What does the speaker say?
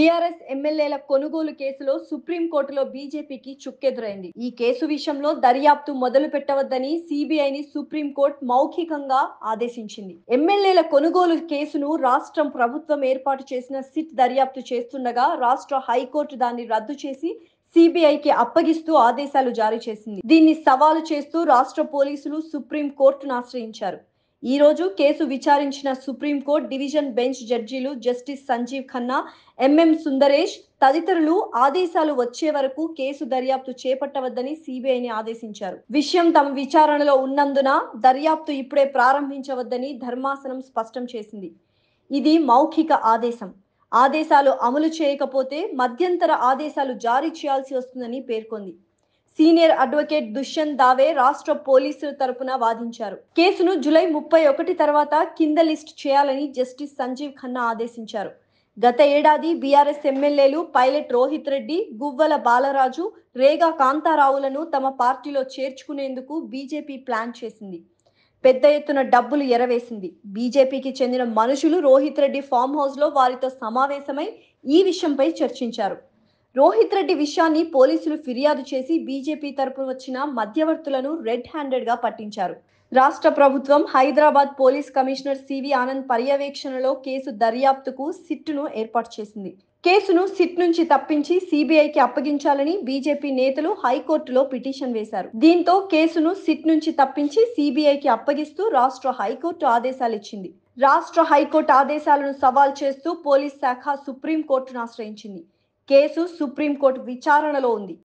BRS ఎమ్మెల్యేల కొనుగోలు కేసులో సుప్రీంకోర్టులో బీజేపీకి చుక్కెదురైంది ఈ కేసు విషయంలో దర్యాప్తు మొదలు పెట్టవద్దని సిబిఐని సుప్రీంకోర్టు మౌఖికంగా ఆదేశించింది ఎమ్మెల్యేల కొనుగోలు కేసును రాష్ట్రం ప్రభుత్వం ఏర్పాటు చేసిన సిట్ దర్యాప్తు చేస్తుండగా రాష్ట్ర హైకోర్టు దాన్ని రద్దు చేసి సిబిఐకి అప్పగిస్తూ ఆదేశాలు జారీ చేసింది దీన్ని సవాలు చేస్తూ రాష్ట్ర పోలీసులు సుప్రీంకోర్టును ఆశ్రయించారు ఈ రోజు కేసు విచారించిన సుప్రీంకోర్టు డివిజన్ బెంచ్ జడ్జీలు జస్టిస్ సంజీవ్ ఖన్నా ఎంఎం సుందరేష్ తదితరులు ఆదేశాలు వచ్చే వరకు కేసు దర్యాప్తు చేపట్టవద్దని సిబిఐని ఆదేశించారు విషయం తమ విచారణలో ఉన్నందున దర్యాప్తు ఇప్పుడే ప్రారంభించవద్దని ధర్మాసనం స్పష్టం చేసింది ఇది మౌఖిక ఆదేశం ఆదేశాలు అమలు చేయకపోతే మధ్యంతర ఆదేశాలు జారీ చేయాల్సి వస్తుందని పేర్కొంది సీనియర్ అడ్వకేట్ దుష్యంత్ దావే రాష్ట్ర పోలీసుల తరపున వాదించారు కేసును జులై ముప్పై ఒకటి తర్వాత కింద లిస్ట్ చేయాలని జస్టిస్ సంజీవ్ ఖన్నా ఆదేశించారు గత ఏడాది బీఆర్ఎస్ ఎమ్మెల్యేలు పైలట్ రోహిత్ రెడ్డి గువ్వల బాలరాజు రేగా కాంతారావులను తమ పార్టీలో చేర్చుకునేందుకు బీజేపీ ప్లాన్ చేసింది పెద్ద ఎత్తున డబ్బులు ఎరవేసింది బీజేపీకి చెందిన మనుషులు రోహిత్ రెడ్డి ఫామ్ హౌస్లో వారితో సమావేశమై ఈ విషయంపై చర్చించారు రోహిత్ రెడ్డి విషయాన్ని పోలీసులు ఫిర్యాదు చేసి బీజేపీ తరపున వచ్చిన మధ్యవర్తులను రెడ్ హ్యాండెడ్ గా పట్టించారు రాష్ట్ర ప్రభుత్వం Hyderabad police commissioner CV Anand పర్యవేక్షణలో కేసు దర్యాప్తుకు సిట్టును ఏర్పాటు చేసింది కేసును సిట్ నుంచి తప్పించి సిబిఐకి అప్పగించాలని బీజేపీ నేతలు హైకోర్టులో పిటిషన్ వేశారు దీంతో కేసును సిట్ నుంచి తప్పించి సిబిఐకి అప్పగిస్తూ రాష్ట్ర హైకోర్టు ఆదేశాలు ఇచ్చింది రాష్ట్ర హైకోర్టు ఆదేశాలను సవాల్ చేస్తూ పోలీస్ శాఖ సుప్రీంకోర్టును ఆశ్రయించింది కేసు సుప్రీంకోర్టు విచారణలో ఉంది